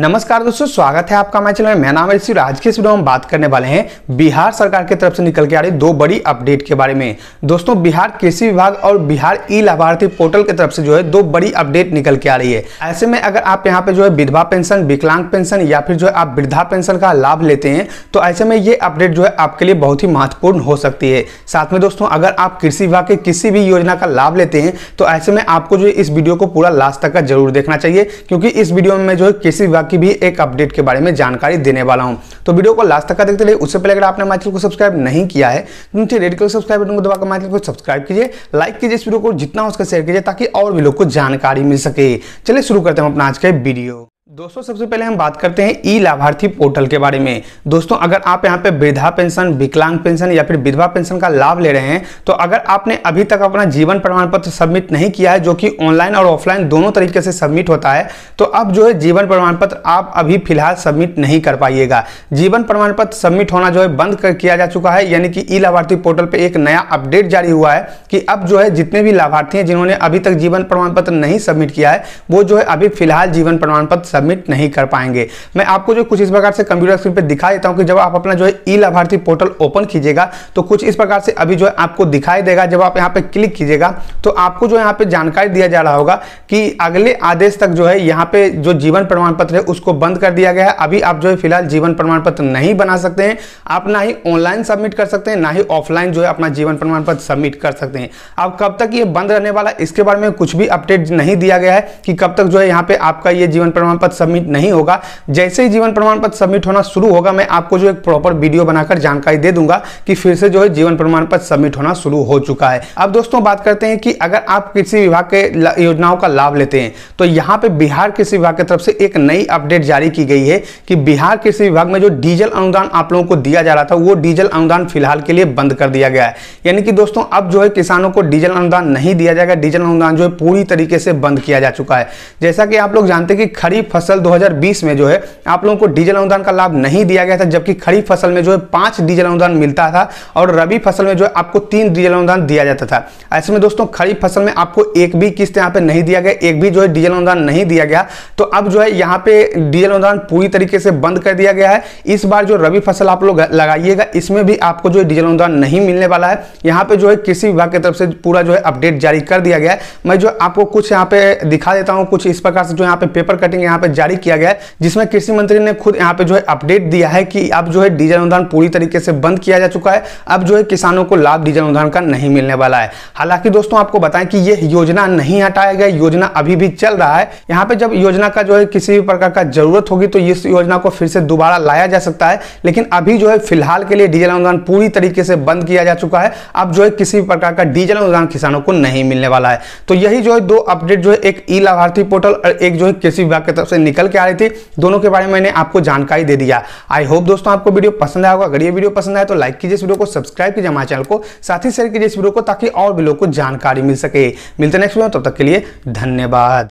नमस्कार दोस्तों स्वागत है आपका हमारे चैनल मैं नाम ऋषि राज के वीडियो में बात करने वाले हैं बिहार सरकार की तरफ से निकल के आ रही दो बड़ी अपडेट के बारे में दोस्तों बिहार कृषि विभाग और बिहार ई लाभार्थी पोर्टल की तरफ से जो है दो बड़ी अपडेट निकल के आ रही है ऐसे में अगर आप यहाँ पे जो है विधवा पेंशन विकलांग पेंशन या फिर जो है आप वृद्धा पेंशन का लाभ लेते हैं तो ऐसे में ये अपडेट जो है आपके लिए बहुत ही महत्वपूर्ण हो सकती है साथ में दोस्तों अगर आप कृषि विभाग के किसी भी योजना का लाभ लेते हैं तो ऐसे में आपको जो है इस वीडियो को पूरा लास्ट तक का जरूर देखना चाहिए क्योंकि इस वीडियो में जो है कृषि विभाग की भी एक अपडेट के बारे में जानकारी देने वाला हूँ तो वीडियो को लास्ट तक देखते रहिए उससे पहले अगर आपने हमारे को सब्सक्राइब नहीं किया है तो नीचे रेड कलर सब्सक्राइब बटन को दबाकर हमारे को सब्सक्राइब कीजिए लाइक कीजिए इस वीडियो को जितना उसका शेयर कीजिए ताकि और भी लोग को जानकारी मिल सके चलिए शुरू करते हैं अपना आज का वीडियो दोस्तों सबसे पहले हम बात करते हैं ई लाभार्थी पोर्टल के बारे में दोस्तों अगर आप यहाँ पे वृद्धा पेंशन विकलांग पेंशन या फिर विधवा पेंशन का लाभ ले रहे हैं तो अगर आपने अभी तक अपना जीवन प्रमाण पत्र सबमिट नहीं किया है जो कि ऑनलाइन और ऑफलाइन दोनों तरीके से सबमिट होता है तो अब जो है जीवन प्रमाण पत्र आप अभी फिलहाल सबमिट नहीं कर पाइएगा जीवन प्रमाण पत्र सबमिट होना जो है बंद कर किया जा चुका है यानी कि ई लाभार्थी पोर्टल पर एक नया अपडेट जारी हुआ है कि अब जो है जितने भी लाभार्थी हैं जिन्होंने अभी तक जीवन प्रमाण पत्र नहीं सबमिट किया है वो जो है अभी फिलहाल जीवन प्रमाण पत्र सबमिट नहीं कर पाएंगे मैं आपको जो कुछ इस प्रकार से कंप्यूटर स्क्रीन पर दिखा देता हूँ कि जब आप अपना जो है ई लाभार्थी पोर्टल ओपन कीजिएगा तो कुछ इस प्रकार से अभी जो है आपको दिखाई देगा जब आप यहाँ पर क्लिक कीजिएगा तो आपको जो यहाँ पर जानकारी दिया जा रहा होगा कि अगले आदेश तक जो है यहाँ पे जो जीवन प्रमाण पत्र है उसको बंद कर दिया गया है अभी आप जो है फिलहाल जीवन प्रमाण पत्र नहीं बना सकते हैं आप ना ही ऑनलाइन सबमिट कर सकते हैं ना ही ऑफलाइन जो है अपना जीवन प्रमाण पत्र सबमिट कर सकते हैं अब कब तक ये बंद रहने वाला इसके बारे में कुछ भी अपडेट नहीं दिया गया है कि कब तक जो है यहाँ पे आपका ये जीवन प्रमाण पत्र पत्र सबमिट नहीं होगा जैसे ही जीवन प्रमाण पत्र सबमिट होना शुरू होगा मैं आपको जो एक प्रॉपर वीडियो बनाकर जानकारी दे दूंगा कि फिर से जो है जीवन प्रमाण पत्र सबमिट होना शुरू हो चुका है अब दोस्तों बात करते हैं कि अगर आप कृषि विभाग के योजनाओं का लाभ लेते हैं तो यहाँ पे बिहार कृषि विभाग की तरफ से एक नई अपडेट जारी की गई है कि बिहार कृषि विभाग में जो डीजल अनुदान आप लोगों को दिया जा रहा था वो डीजल अनुदान फिलहाल के लिए बंद कर दिया गया है यानी कि दोस्तों अब जो है किसानों को डीजल अनुदान नहीं दिया जाएगा डीजल अनुदान जो है पूरी तरीके से बंद किया जा चुका है जैसा कि आप लोग जानते हैं कि खरीफ फसल 2020 में जो है आप लोगों को डीजल अनुदान का लाभ नहीं दिया गया था जबकि खरीफ फसल में जो है पांच डीजल अनुदान मिलता था और रबी फसल में जो है आपको तीन डीजल अनुदान दिया जाता था ऐसे में दोस्तों खरीफ फसल में आपको एक भी किस्त यहाँ पे नहीं दिया गया एक भी जो है डीजल अनुदान नहीं दिया गया तो अब जो है यहाँ पे डीजल अनुदान पूरी तरीके से बंद कर दिया गया है इस बार जो रबी फसल आप लोग लगाइएगा इसमें भी आपको जो है डीजल अनुदान नहीं मिलने वाला है यहाँ पे जो है कृषि विभाग की तरफ से पूरा जो है अपडेट जारी कर दिया गया है मैं जो आपको कुछ यहाँ पे दिखा देता हूँ कुछ इस प्रकार से जो यहाँ पे पेपर कटिंग यहाँ पे पर जारी किया गया है जिसमें कृषि मंत्री ने खुद यहाँ पे जो है अपडेट दिया है कि अब जो है डीजल अनुदान पूरी तरीके से बंद किया जा चुका है अब जो है किसानों को लाभ डीजल अनुदान का नहीं मिलने वाला है हालांकि दोस्तों आपको बताएं कि ये योजना नहीं हटाया गया योजना अभी भी चल रहा है यहाँ पे जब योजना का जो है किसी भी प्रकार का जरूरत होगी तो इस योजना को फिर से दोबारा लाया जा सकता है लेकिन अभी जो है फिलहाल के लिए डीजल अनुदान पूरी तरीके से बंद किया जा चुका है अब जो है किसी भी प्रकार का डीजल अनुदान किसानों को नहीं मिलने वाला है तो यही जो है दो अपडेट जो है एक ई लाभार्थी पोर्टल और एक जो है कृषि विभाग की तरफ से निकल के आ रही थी दोनों के बारे में मैंने आपको जानकारी दे दिया आई होप दोस्तों आपको वीडियो पसंद आया होगा अगर ये वीडियो पसंद आए तो लाइक कीजिए इस वीडियो को सब्सक्राइब कीजिए हमारे चैनल को साथ ही शेयर कीजिए इस वीडियो को ताकि और भी लोग को जानकारी मिल सके मिलते नेक्स्ट वीडियो तब तक के लिए धन्यवाद